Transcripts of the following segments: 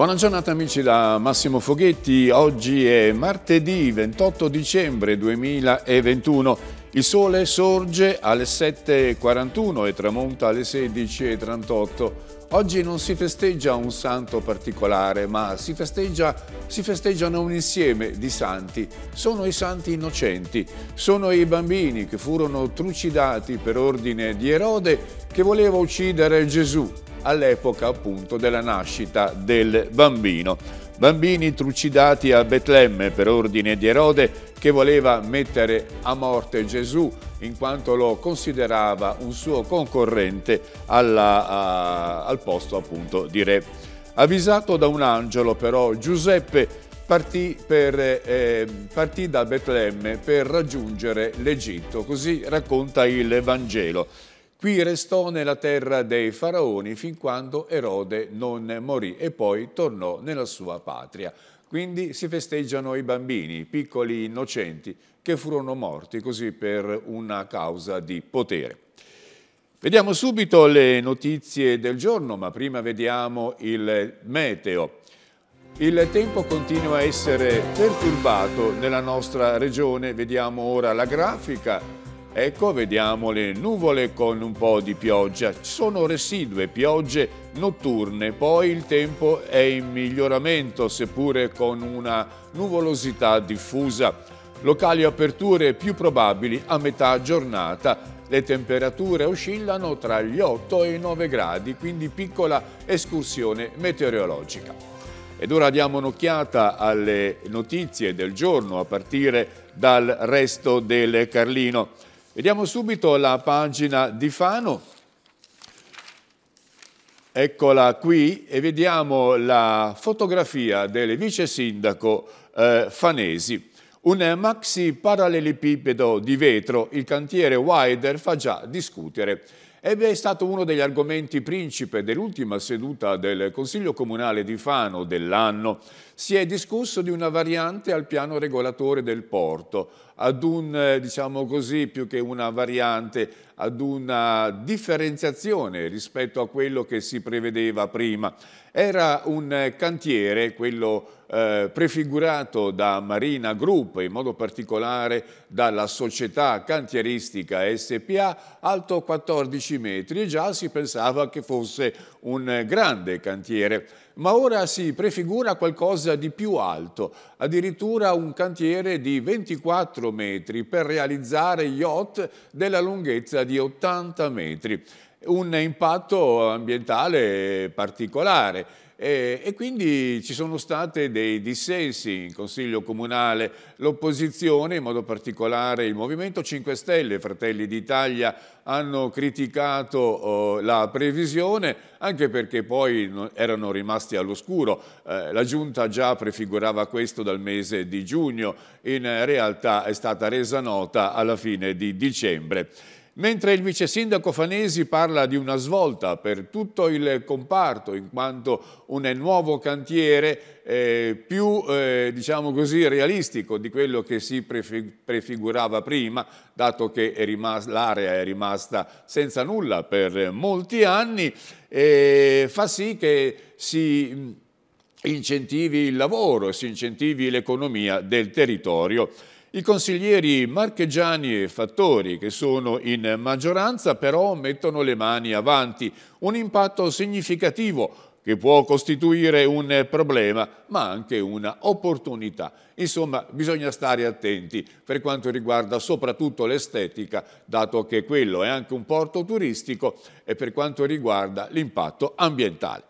Buona giornata amici da Massimo Foghetti, oggi è martedì 28 dicembre 2021, il sole sorge alle 7.41 e tramonta alle 16.38. Oggi non si festeggia un santo particolare, ma si, festeggia, si, festeggiano un insieme di santi. Sono i santi innocenti, sono i bambini che furono trucidati per ordine di Erode che voleva uccidere Gesù all'epoca appunto della nascita del bambino. Bambini trucidati a Betlemme per ordine di Erode che voleva mettere a morte Gesù in quanto lo considerava un suo concorrente alla, a, al posto appunto di re. Avvisato da un angelo però Giuseppe partì, per, eh, partì da Betlemme per raggiungere l'Egitto, così racconta il Vangelo. Qui restò nella terra dei faraoni fin quando Erode non morì e poi tornò nella sua patria. Quindi si festeggiano i bambini, piccoli innocenti, che furono morti così per una causa di potere. Vediamo subito le notizie del giorno, ma prima vediamo il meteo. Il tempo continua a essere perturbato nella nostra regione, vediamo ora la grafica Ecco, vediamo le nuvole con un po' di pioggia. Ci sono residue, piogge notturne, poi il tempo è in miglioramento, seppure con una nuvolosità diffusa. Locali aperture più probabili a metà giornata. Le temperature oscillano tra gli 8 e i 9 gradi, quindi piccola escursione meteorologica. Ed ora diamo un'occhiata alle notizie del giorno a partire dal resto del Carlino. Vediamo subito la pagina di Fano. Eccola qui e vediamo la fotografia del vice sindaco eh, Fanesi. Un maxi parallelepipedo di vetro, il cantiere Wider fa già discutere. Ebbe è stato uno degli argomenti principe dell'ultima seduta del Consiglio Comunale di Fano dell'anno si è discusso di una variante al piano regolatore del porto, ad un, eh, diciamo così, più che una variante, ad una differenziazione rispetto a quello che si prevedeva prima. Era un eh, cantiere, quello eh, prefigurato da Marina Group, in modo particolare dalla società cantieristica SPA, alto 14 metri e già si pensava che fosse un eh, grande cantiere ma ora si prefigura qualcosa di più alto, addirittura un cantiere di 24 metri per realizzare yacht della lunghezza di 80 metri. Un impatto ambientale particolare e, eh, e quindi ci sono stati dei dissensi in Consiglio Comunale, l'opposizione, in modo particolare il Movimento 5 Stelle, Fratelli d'Italia, hanno criticato oh, la previsione anche perché poi erano rimasti all'oscuro. Eh, la Giunta già prefigurava questo dal mese di giugno, in realtà è stata resa nota alla fine di dicembre. Mentre il vice sindaco Fanesi parla di una svolta per tutto il comparto, in quanto un nuovo cantiere eh, più eh, diciamo così, realistico di quello che si prefigurava prima, dato che l'area è rimasta senza nulla per molti anni, eh, fa sì che si incentivi il lavoro, si incentivi l'economia del territorio. I consiglieri marchegiani e fattori che sono in maggioranza però mettono le mani avanti, un impatto significativo che può costituire un problema ma anche un'opportunità. Insomma bisogna stare attenti per quanto riguarda soprattutto l'estetica dato che quello è anche un porto turistico e per quanto riguarda l'impatto ambientale.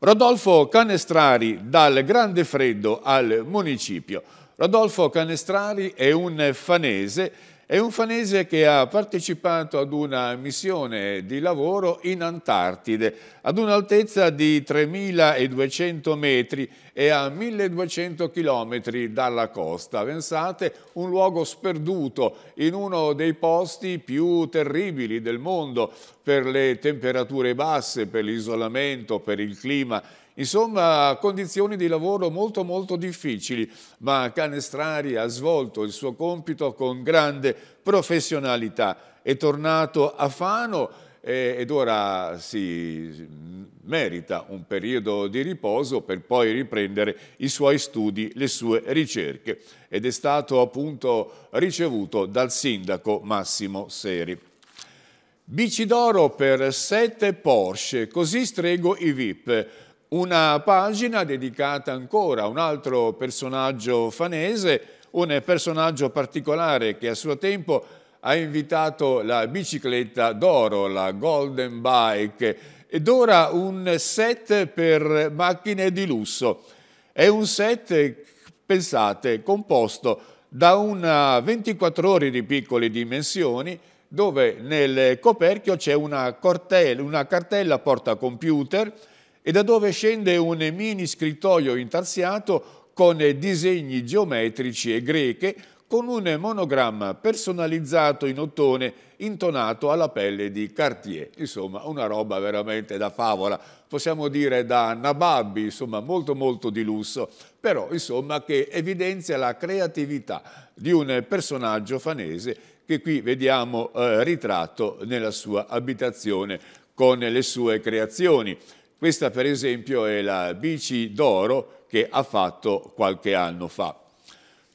Rodolfo Canestrari dal grande freddo al municipio. Rodolfo Canestrali è un fanese, è un fanese che ha partecipato ad una missione di lavoro in Antartide, ad un'altezza di 3.200 metri e a 1.200 chilometri dalla costa. Pensate, un luogo sperduto in uno dei posti più terribili del mondo per le temperature basse, per l'isolamento, per il clima Insomma, condizioni di lavoro molto molto difficili, ma Canestrari ha svolto il suo compito con grande professionalità. È tornato a Fano ed ora si merita un periodo di riposo per poi riprendere i suoi studi, le sue ricerche ed è stato appunto ricevuto dal sindaco Massimo Seri. Bici d'oro per sette Porsche, così strego i VIP. Una pagina dedicata ancora a un altro personaggio fanese, un personaggio particolare che a suo tempo ha invitato la bicicletta d'oro, la Golden Bike, ed ora un set per macchine di lusso. È un set, pensate, composto da una 24 ore di piccole dimensioni, dove nel coperchio c'è una, una cartella porta computer, e da dove scende un mini scrittoio intarsiato con disegni geometrici e greche con un monogramma personalizzato in ottone intonato alla pelle di Cartier. Insomma, una roba veramente da favola, possiamo dire da nababbi, insomma, molto molto di lusso, però insomma che evidenzia la creatività di un personaggio fanese che qui vediamo eh, ritratto nella sua abitazione con le sue creazioni. Questa per esempio è la bici d'oro che ha fatto qualche anno fa.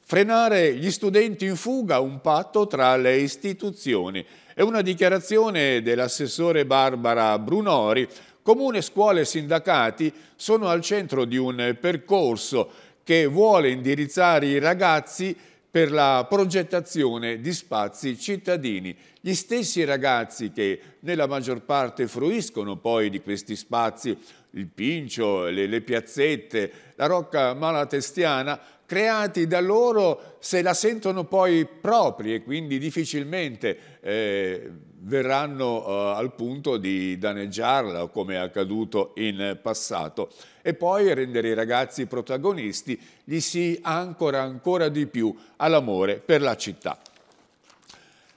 Frenare gli studenti in fuga, un patto tra le istituzioni. È una dichiarazione dell'assessore Barbara Brunori. Comune, scuole e sindacati sono al centro di un percorso che vuole indirizzare i ragazzi per la progettazione di spazi cittadini. Gli stessi ragazzi che nella maggior parte fruiscono poi di questi spazi, il Pincio, le, le piazzette, la Rocca Malatestiana, creati da loro se la sentono poi propri e quindi difficilmente eh, verranno eh, al punto di danneggiarla come è accaduto in passato e poi rendere i ragazzi protagonisti gli si ancora ancora di più all'amore per la città.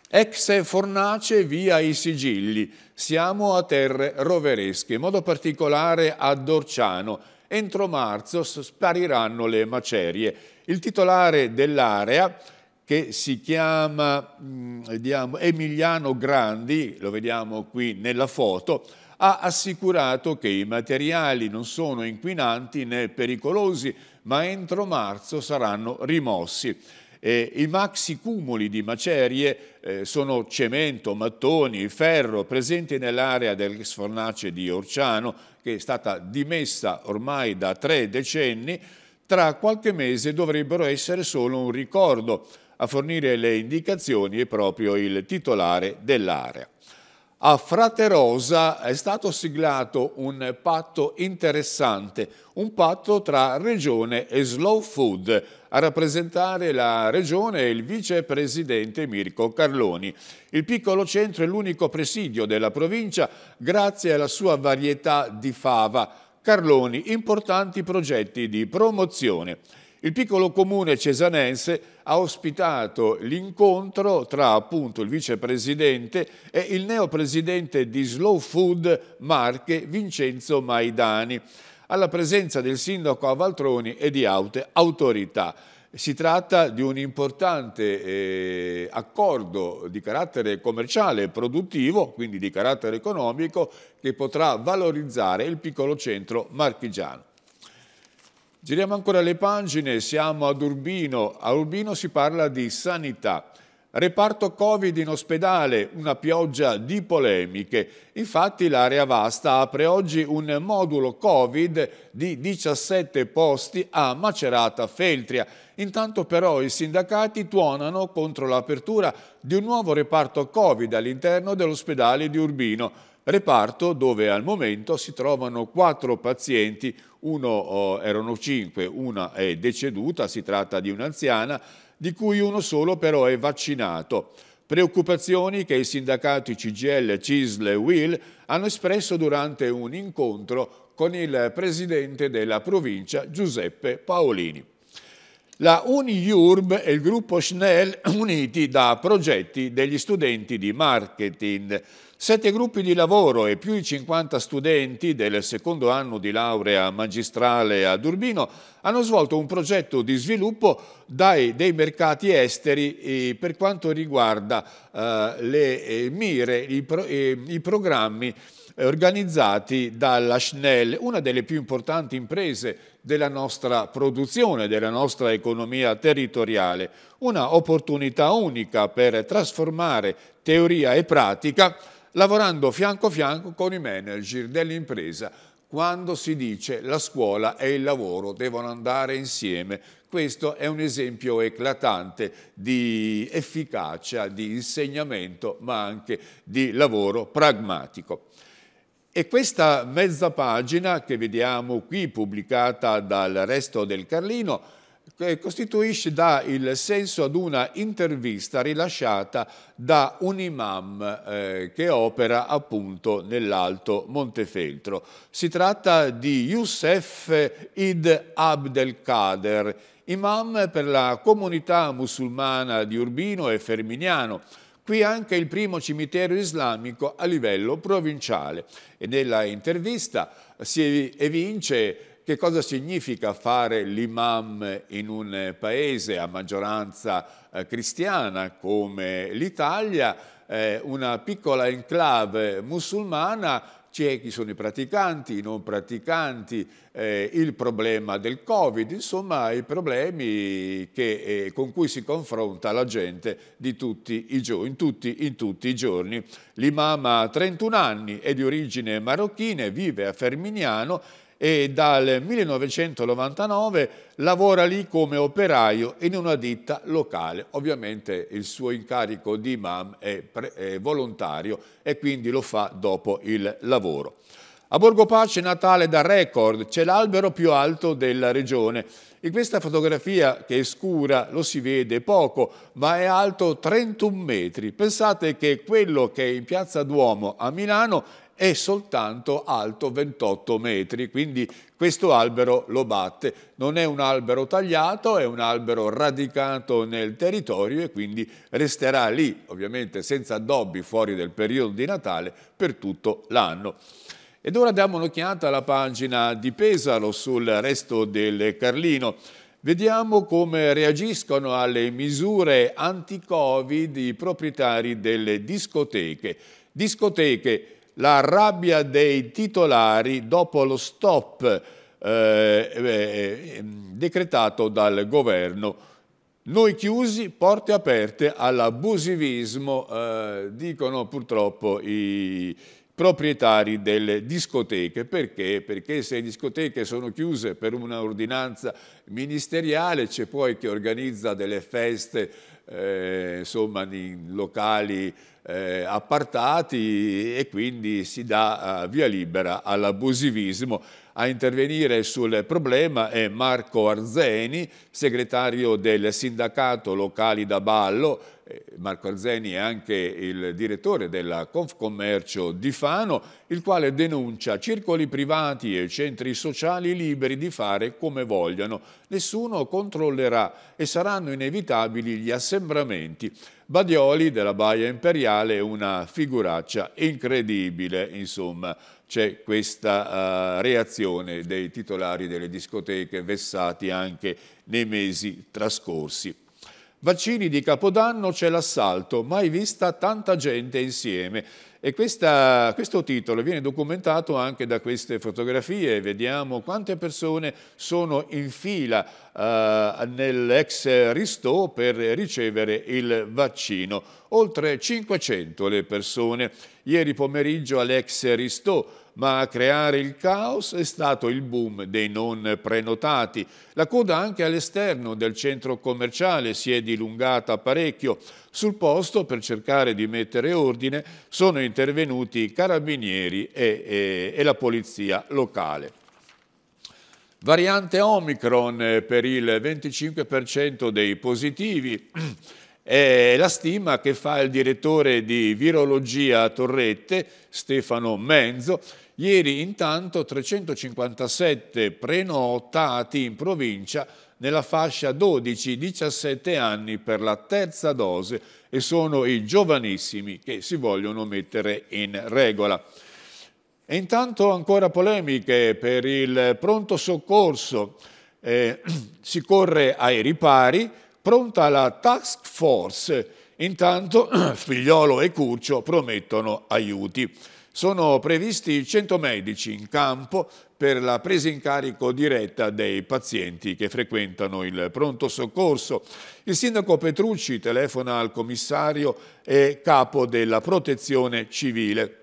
Ex Fornace via i sigilli, siamo a terre roveresche, in modo particolare a Dorciano. Entro marzo spariranno le macerie. Il titolare dell'area che si chiama mm, vediamo, Emiliano Grandi, lo vediamo qui nella foto, ha assicurato che i materiali non sono inquinanti né pericolosi, ma entro marzo saranno rimossi. Eh, I maxi cumuli di macerie eh, sono cemento, mattoni, ferro presenti nell'area del sfornace di Orciano, che è stata dimessa ormai da tre decenni. Tra qualche mese dovrebbero essere solo un ricordo a fornire le indicazioni è proprio il titolare dell'area. A Fraterosa è stato siglato un patto interessante, un patto tra Regione e Slow Food. A rappresentare la Regione è il vicepresidente Mirko Carloni. Il piccolo centro è l'unico presidio della provincia grazie alla sua varietà di fava. Carloni, importanti progetti di promozione. Il piccolo comune cesanense ha ospitato l'incontro tra appunto il vicepresidente e il neopresidente di Slow Food Marche Vincenzo Maidani, alla presenza del sindaco Avaltroni e di alte autorità. Si tratta di un importante eh, accordo di carattere commerciale e produttivo, quindi di carattere economico, che potrà valorizzare il piccolo centro marchigiano. Giriamo ancora le pagine, siamo ad Urbino. A Urbino si parla di sanità. Reparto Covid in ospedale, una pioggia di polemiche. Infatti l'area vasta apre oggi un modulo Covid di 17 posti a Macerata Feltria. Intanto però i sindacati tuonano contro l'apertura di un nuovo reparto Covid all'interno dell'ospedale di Urbino reparto dove al momento si trovano quattro pazienti, uno oh, erano cinque, una è deceduta, si tratta di un'anziana, di cui uno solo però è vaccinato. Preoccupazioni che i sindacati CGL, CISL e WIL hanno espresso durante un incontro con il presidente della provincia Giuseppe Paolini. La Uniurb e il gruppo Schnell uniti da progetti degli studenti di marketing. Sette gruppi di lavoro e più di 50 studenti del secondo anno di laurea magistrale ad Urbino hanno svolto un progetto di sviluppo dai, dei mercati esteri eh, per quanto riguarda eh, le eh, mire, i, pro, eh, i programmi organizzati dalla Schnell, una delle più importanti imprese della nostra produzione, della nostra economia territoriale. Una opportunità unica per trasformare teoria e pratica lavorando fianco a fianco con i manager dell'impresa quando si dice la scuola e il lavoro devono andare insieme. Questo è un esempio eclatante di efficacia, di insegnamento, ma anche di lavoro pragmatico. E questa mezza pagina che vediamo qui pubblicata dal Resto del Carlino eh, costituisce dà il senso ad una intervista rilasciata da un imam eh, che opera appunto nell'Alto Montefeltro. Si tratta di Youssef Id Abdelkader, imam per la comunità musulmana di Urbino e Ferminiano, Qui anche il primo cimitero islamico a livello provinciale. E nella intervista si evince che cosa significa fare l'imam in un paese a maggioranza eh, cristiana come l'Italia, eh, una piccola enclave musulmana ciechi sono i praticanti, i non praticanti, eh, il problema del Covid, insomma i problemi che, eh, con cui si confronta la gente tutti in, tutti, in tutti i giorni. L'imam ha 31 anni, è di origine marocchina, vive a Fermignano e dal 1999 lavora lì come operaio in una ditta locale. Ovviamente il suo incarico di imam è, è volontario e quindi lo fa dopo il lavoro. A Borgo Pace Natale da record, c'è l'albero più alto della regione. In questa fotografia, che è scura, lo si vede poco, ma è alto 31 metri. Pensate che quello che è in Piazza Duomo a Milano è soltanto alto 28 metri, quindi questo albero lo batte. Non è un albero tagliato, è un albero radicato nel territorio e quindi resterà lì, ovviamente senza addobbi fuori del periodo di Natale, per tutto l'anno. Ed ora diamo un'occhiata alla pagina di Pesaro sul resto del Carlino. Vediamo come reagiscono alle misure anti-Covid i proprietari delle discoteche. Discoteche la rabbia dei titolari dopo lo stop eh, eh, ehm, decretato dal governo. Noi chiusi, porte aperte all'abusivismo, eh, dicono purtroppo i proprietari delle discoteche. Perché? Perché se le discoteche sono chiuse per un'ordinanza ministeriale, c'è poi chi organizza delle feste eh, insomma, in locali eh, appartati e quindi si dà eh, via libera all'abusivismo. A intervenire sul problema è Marco Arzeni, segretario del sindacato locali da ballo, eh, Marco Arzeni è anche il direttore della Confcommercio di Fano, il quale denuncia circoli privati e centri sociali liberi di fare come vogliono. Nessuno controllerà e saranno inevitabili gli assembramenti. Badioli della Baia Imperiale è una figuraccia incredibile, insomma c'è questa uh, reazione dei titolari delle discoteche vessati anche nei mesi trascorsi. Vaccini di Capodanno c'è l'assalto, mai vista tanta gente insieme. E questa, questo titolo viene documentato anche da queste fotografie, vediamo quante persone sono in fila eh, nell'ex Ristò per ricevere il vaccino oltre 500 le persone. Ieri pomeriggio Alex Ristò, ma a creare il caos è stato il boom dei non prenotati. La coda anche all'esterno del centro commerciale si è dilungata parecchio. Sul posto, per cercare di mettere ordine, sono intervenuti i carabinieri e, e, e la polizia locale. Variante Omicron per il 25% dei positivi. è la stima che fa il direttore di virologia a Torrette, Stefano Menzo. Ieri intanto 357 prenotati in provincia nella fascia 12-17 anni per la terza dose e sono i giovanissimi che si vogliono mettere in regola. E intanto ancora polemiche per il pronto soccorso. Eh, si corre ai ripari, pronta la task force. Intanto Figliolo e Curcio promettono aiuti. Sono previsti 100 medici in campo per la presa in carico diretta dei pazienti che frequentano il pronto soccorso. Il sindaco Petrucci telefona al commissario e capo della protezione civile.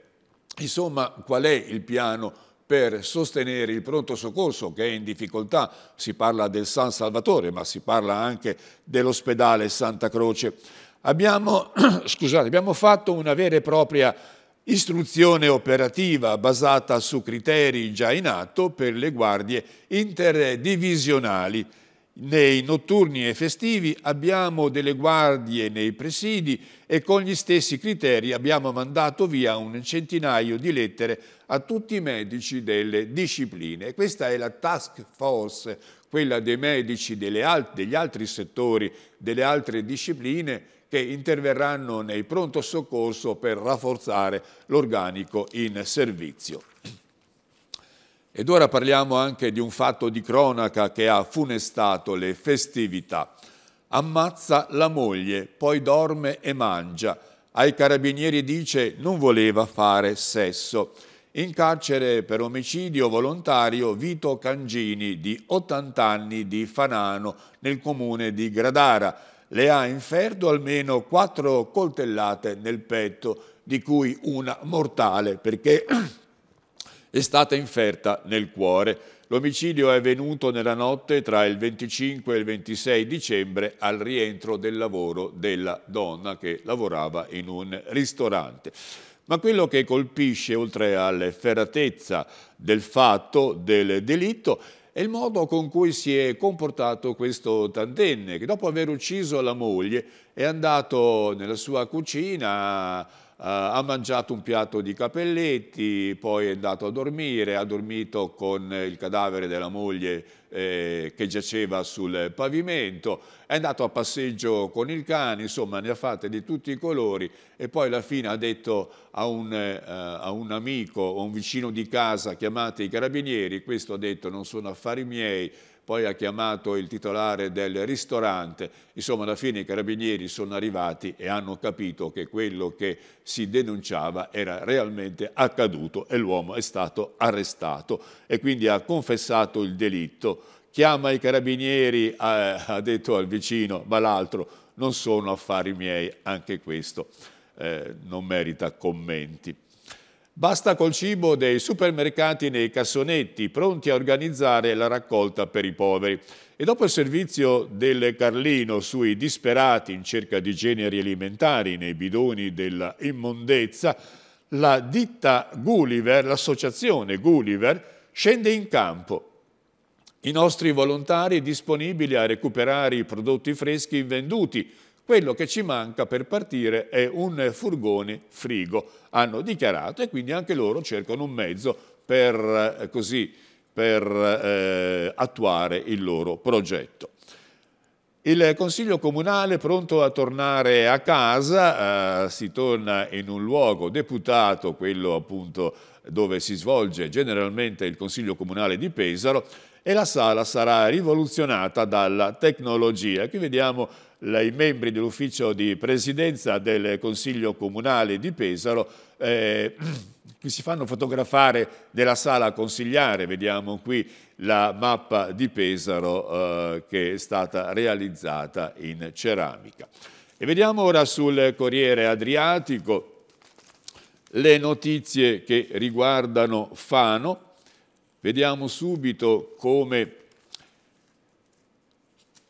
Insomma, qual è il piano per sostenere il pronto soccorso che è in difficoltà, si parla del San Salvatore ma si parla anche dell'ospedale Santa Croce. Abbiamo, scusate, abbiamo fatto una vera e propria istruzione operativa basata su criteri già in atto per le guardie interdivisionali nei notturni e festivi abbiamo delle guardie nei presidi e con gli stessi criteri abbiamo mandato via un centinaio di lettere a tutti i medici delle discipline. Questa è la task force, quella dei medici alt degli altri settori, delle altre discipline che interverranno nei pronto soccorso per rafforzare l'organico in servizio. Ed ora parliamo anche di un fatto di cronaca che ha funestato le festività. Ammazza la moglie, poi dorme e mangia. Ai carabinieri dice non voleva fare sesso. In carcere per omicidio volontario Vito Cangini, di 80 anni, di Fanano, nel comune di Gradara. Le ha inferto almeno quattro coltellate nel petto, di cui una mortale, perché è stata inferta nel cuore. L'omicidio è avvenuto nella notte tra il 25 e il 26 dicembre al rientro del lavoro della donna che lavorava in un ristorante. Ma quello che colpisce, oltre all'efferatezza del fatto, del delitto, è il modo con cui si è comportato questo tantenne, che dopo aver ucciso la moglie è andato nella sua cucina eh, ha mangiato un piatto di capelletti, poi è andato a dormire, ha dormito con il cadavere della moglie eh, che giaceva sul pavimento, è andato a passeggio con il cane, insomma ne ha fatte di tutti i colori e poi alla fine ha detto a un, eh, a un amico o un vicino di casa chiamate i carabinieri, questo ha detto non sono affari miei, poi ha chiamato il titolare del ristorante. Insomma, alla fine i carabinieri sono arrivati e hanno capito che quello che si denunciava era realmente accaduto e l'uomo è stato arrestato e quindi ha confessato il delitto. Chiama i carabinieri, ha detto al vicino, ma l'altro non sono affari miei, anche questo eh, non merita commenti. Basta col cibo dei supermercati nei cassonetti, pronti a organizzare la raccolta per i poveri. E dopo il servizio del Carlino sui disperati in cerca di generi alimentari nei bidoni dell'immondezza, la ditta Gulliver, l'associazione Gulliver, scende in campo. I nostri volontari disponibili a recuperare i prodotti freschi venduti quello che ci manca per partire è un furgone frigo, hanno dichiarato, e quindi anche loro cercano un mezzo per, eh, così, per eh, attuare il loro progetto. Il Consiglio Comunale pronto a tornare a casa, eh, si torna in un luogo deputato, quello appunto dove si svolge generalmente il Consiglio Comunale di Pesaro, e la sala sarà rivoluzionata dalla tecnologia. Qui vediamo i membri dell'ufficio di presidenza del Consiglio Comunale di Pesaro eh, si fanno fotografare nella sala consigliare, vediamo qui la mappa di Pesaro eh, che è stata realizzata in ceramica. E vediamo ora sul Corriere Adriatico le notizie che riguardano Fano, vediamo subito come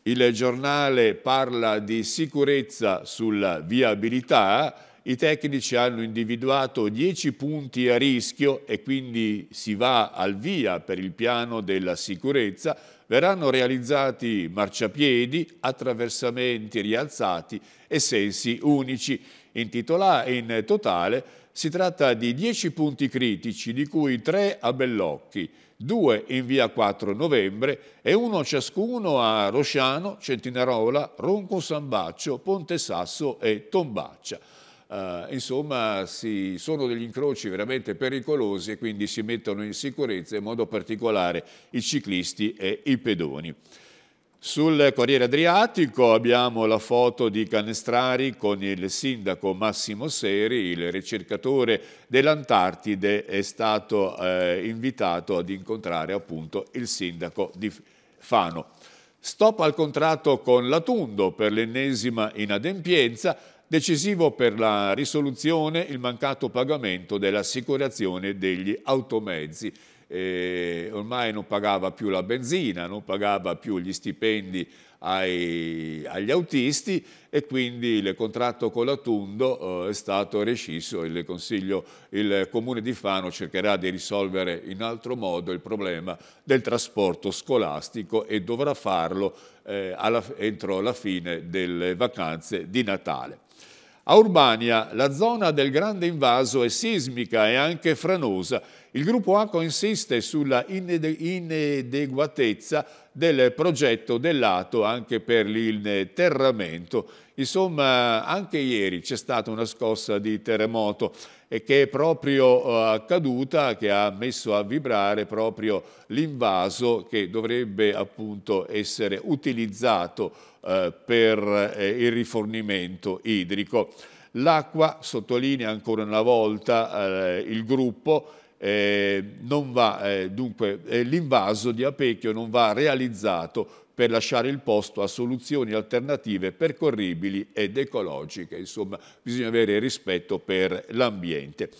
il giornale parla di sicurezza sulla viabilità, i tecnici hanno individuato 10 punti a rischio e quindi si va al via per il piano della sicurezza. Verranno realizzati marciapiedi, attraversamenti rialzati e sensi unici. In, in totale si tratta di 10 punti critici, di cui 3 a Bellocchi due in via 4 novembre e uno ciascuno a Rosciano, Centinarola, Ronco San Baccio, Ponte Sasso e Tombaccia. Uh, insomma, si, sono degli incroci veramente pericolosi e quindi si mettono in sicurezza in modo particolare i ciclisti e i pedoni. Sul Corriere Adriatico abbiamo la foto di Canestrari con il sindaco Massimo Seri, il ricercatore dell'Antartide è stato eh, invitato ad incontrare appunto il sindaco di Fano. Stop al contratto con Latundo per l'ennesima inadempienza, decisivo per la risoluzione il mancato pagamento dell'assicurazione degli automezzi eh, ormai non pagava più la benzina, non pagava più gli stipendi ai, agli autisti e quindi il contratto con la Tundo eh, è stato rescisso. Il, consiglio, il Comune di Fano cercherà di risolvere in altro modo il problema del trasporto scolastico e dovrà farlo eh, alla, entro la fine delle vacanze di Natale. A Urbania la zona del grande invaso è sismica e anche franosa il gruppo A insiste sulla inadeguatezza del progetto dell'Ato anche per l'interramento. Insomma, anche ieri c'è stata una scossa di terremoto e che è proprio eh, accaduta, che ha messo a vibrare proprio l'invaso che dovrebbe appunto essere utilizzato eh, per eh, il rifornimento idrico. L'acqua, sottolinea ancora una volta eh, il gruppo, eh, eh, eh, l'invaso di Apecchio non va realizzato per lasciare il posto a soluzioni alternative percorribili ed ecologiche. Insomma, bisogna avere rispetto per l'ambiente.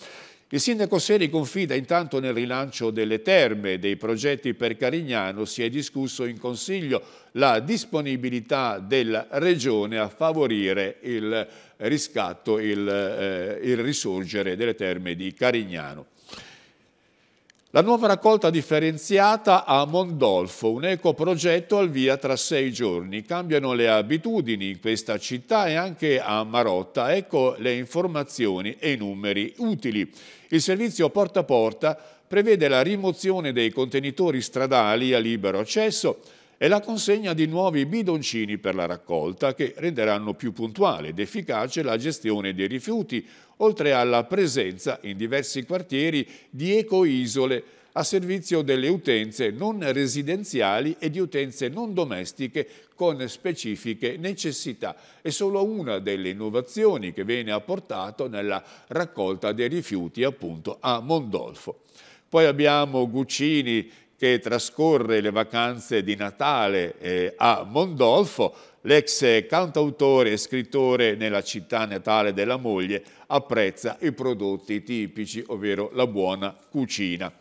Il sindaco Seri confida intanto nel rilancio delle terme, dei progetti per Carignano, si è discusso in Consiglio la disponibilità della Regione a favorire il riscatto, il, eh, il risorgere delle terme di Carignano. La nuova raccolta differenziata a Mondolfo, un ecoprogetto al via tra sei giorni. Cambiano le abitudini in questa città e anche a Marotta. Ecco le informazioni e i numeri utili. Il servizio porta a porta prevede la rimozione dei contenitori stradali a libero accesso e la consegna di nuovi bidoncini per la raccolta che renderanno più puntuale ed efficace la gestione dei rifiuti, oltre alla presenza in diversi quartieri di ecoisole a servizio delle utenze non residenziali e di utenze non domestiche con specifiche necessità. È solo una delle innovazioni che viene apportata nella raccolta dei rifiuti appunto a Mondolfo. Poi abbiamo Guccini che trascorre le vacanze di Natale eh, a Mondolfo, L'ex cantautore e scrittore nella città natale della moglie apprezza i prodotti tipici, ovvero la buona cucina.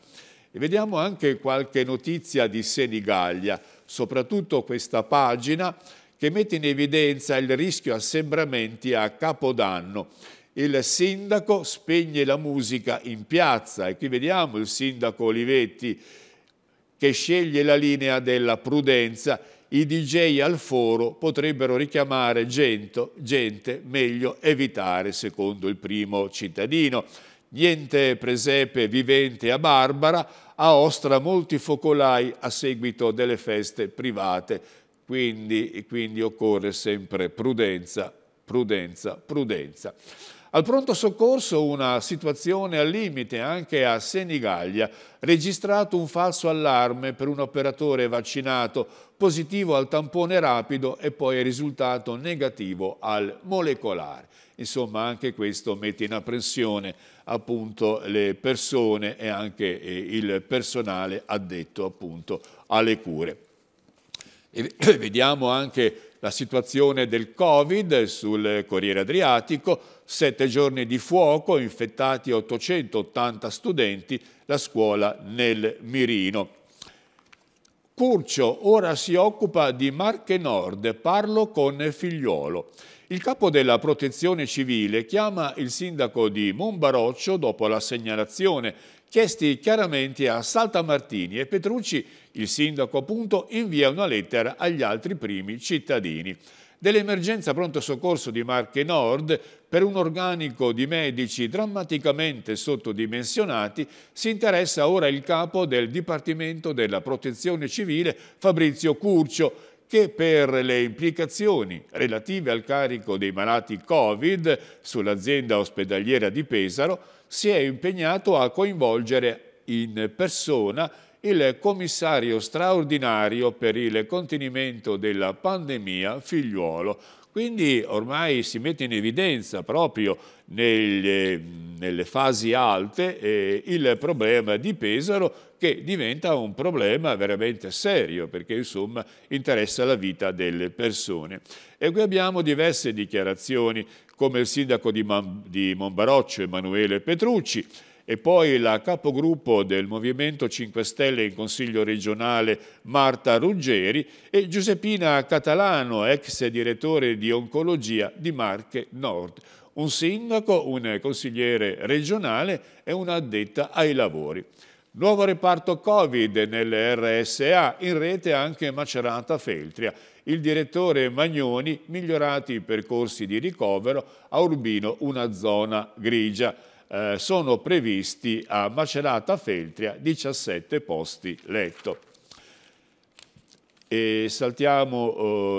E vediamo anche qualche notizia di Senigallia, soprattutto questa pagina che mette in evidenza il rischio assembramenti a Capodanno. Il sindaco spegne la musica in piazza e qui vediamo il sindaco Olivetti che sceglie la linea della prudenza i DJ al foro potrebbero richiamare gente, gente meglio evitare, secondo il primo cittadino. Niente presepe vivente a Barbara, a Ostra molti focolai a seguito delle feste private, quindi, quindi occorre sempre prudenza, prudenza, prudenza. Al pronto soccorso una situazione al limite anche a Senigallia, registrato un falso allarme per un operatore vaccinato positivo al tampone rapido e poi risultato negativo al molecolare. Insomma anche questo mette in apprensione appunto le persone e anche eh, il personale addetto appunto alle cure. E vediamo anche la situazione del Covid sul Corriere Adriatico, sette giorni di fuoco, infettati 880 studenti, la scuola nel mirino. Curcio ora si occupa di Marche Nord, parlo con Figliuolo. Il capo della protezione civile chiama il sindaco di Monbaroccio dopo la segnalazione, chiesti chiaramente a Saltamartini e Petrucci, il sindaco appunto, invia una lettera agli altri primi cittadini. Dell'emergenza pronto soccorso di Marche Nord, per un organico di medici drammaticamente sottodimensionati, si interessa ora il capo del Dipartimento della Protezione Civile, Fabrizio Curcio, che per le implicazioni relative al carico dei malati Covid sull'azienda ospedaliera di Pesaro si è impegnato a coinvolgere in persona il commissario straordinario per il contenimento della pandemia figliuolo, quindi ormai si mette in evidenza proprio nelle, eh, nelle fasi alte eh, il problema di Pesaro che diventa un problema veramente serio perché insomma interessa la vita delle persone. E qui abbiamo diverse dichiarazioni come il sindaco di, Man di Monbaroccio Emanuele Petrucci e poi la capogruppo del Movimento 5 Stelle in Consiglio regionale Marta Ruggeri e Giuseppina Catalano, ex direttore di oncologia di Marche Nord, un sindaco, un consigliere regionale e un'addetta ai lavori. Nuovo reparto Covid nelle RSA, in rete anche Macerata Feltria. Il direttore Magnoni, migliorati i percorsi di ricovero, a Urbino una zona grigia. Eh, sono previsti a Macerata Feltria 17 posti letto. E saltiamo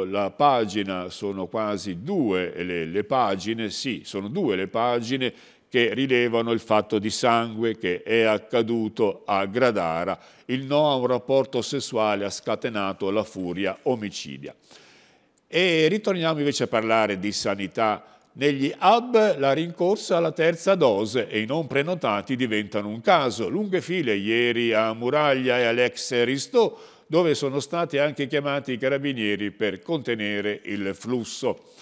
eh, la pagina, sono quasi due le, le pagine, sì, sono due le pagine che rilevano il fatto di sangue che è accaduto a Gradara. Il no a un rapporto sessuale ha scatenato la furia omicidia. E ritorniamo invece a parlare di sanità negli hub la rincorsa alla terza dose e i non prenotati diventano un caso. Lunghe file ieri a Muraglia e all'ex Ristò, dove sono stati anche chiamati i carabinieri per contenere il flusso.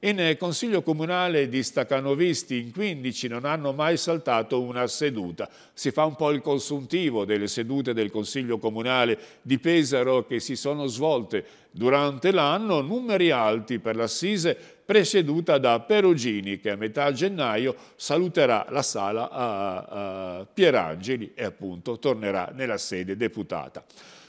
In Consiglio Comunale di Stacanovisti in 15 non hanno mai saltato una seduta. Si fa un po' il consuntivo delle sedute del Consiglio Comunale di Pesaro che si sono svolte durante l'anno, numeri alti per l'assise presieduta da Perugini che a metà gennaio saluterà la sala a, a Pierangeli e appunto tornerà nella sede deputata.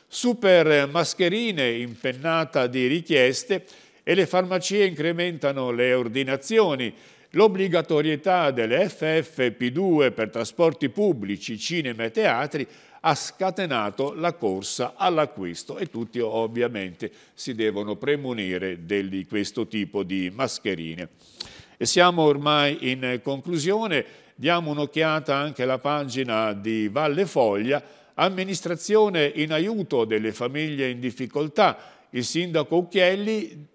Super mascherine impennata di richieste e le farmacie incrementano le ordinazioni. L'obbligatorietà delle FFP2 per trasporti pubblici, cinema e teatri ha scatenato la corsa all'acquisto e tutti ovviamente si devono premunire di questo tipo di mascherine. E siamo ormai in conclusione, diamo un'occhiata anche alla pagina di Valle Foglia, amministrazione in aiuto delle famiglie in difficoltà, il sindaco Ucchielli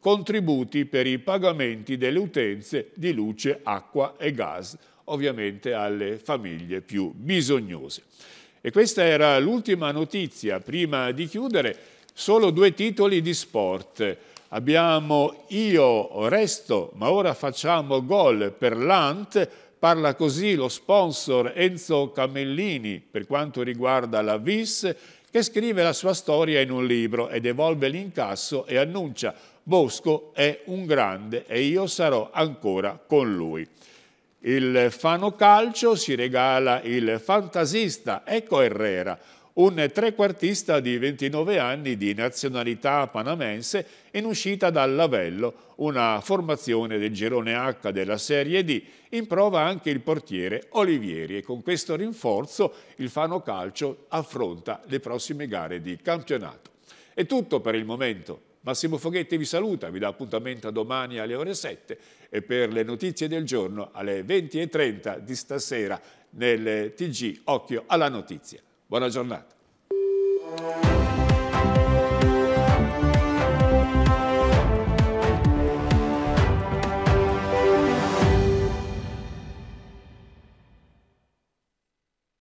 contributi per i pagamenti delle utenze di luce, acqua e gas, ovviamente alle famiglie più bisognose. E questa era l'ultima notizia, prima di chiudere, solo due titoli di sport. Abbiamo io resto, ma ora facciamo gol per l'Ant, parla così lo sponsor Enzo Camellini per quanto riguarda la VIS, che scrive la sua storia in un libro ed evolve l'incasso e annuncia Bosco è un grande e io sarò ancora con lui il Fano Calcio si regala il fantasista Eco Herrera, un trequartista di 29 anni di nazionalità panamense in uscita dal Lavello, una formazione del girone H della Serie D, in prova anche il portiere Olivieri e con questo rinforzo il Fano Calcio affronta le prossime gare di campionato. È tutto per il momento. Massimo Foghetti vi saluta, vi dà appuntamento domani alle ore 7 e per le notizie del giorno alle 20.30 di stasera nel TG Occhio alla Notizia. Buona giornata.